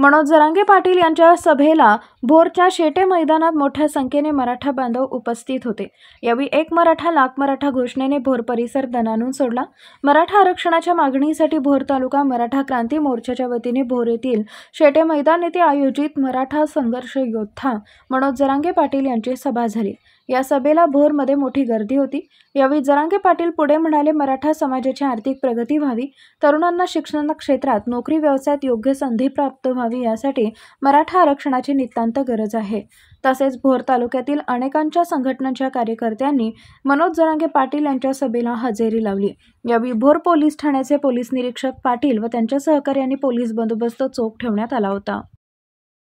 मनोज जरांगे पाटील यांच्या सभेला भोरच्या शेटे मैदानात मोठ्या संख्येने मराठा बांधव उपस्थित होते यावेळी एक मराठा लाख मराठा घोषणेने भोर परिसर दणानून सोडला मराठा आरक्षणाच्या मागणीसाठी भोर तालुका मराठा क्रांती मोर्चाच्या वतीने भोर येथील शेटे मैदान येथे आयोजित मराठा संघर्ष योद्धा मनोज जरांगे पाटील यांची सभा झाली या सभेला भोरमध्ये मोठी गर्दी होती यावेळी जरांगे पाटील पुढे म्हणाले मराठा समाजाची आर्थिक प्रगती व्हावी तरुणांना शिक्षण क्षेत्रात नोकरी व्यवसायात योग्य संधी प्राप्त व्हावी यासाठी मराठा आरक्षणाची नितांत नितांत गरज आहे तसेच भोर तालुक्यातील अनेकांच्या संघटनांच्या कार्यकर्त्यांनी मनोज जरांगे पाटील यांच्या सभेला हजेरी लावली यावेळी भोर पोलीस ठाण्याचे पोलीस निरीक्षक पाटील व त्यांच्या सहकार्याने पोलीस बंदोबस्त चोख ठेवण्यात आला होता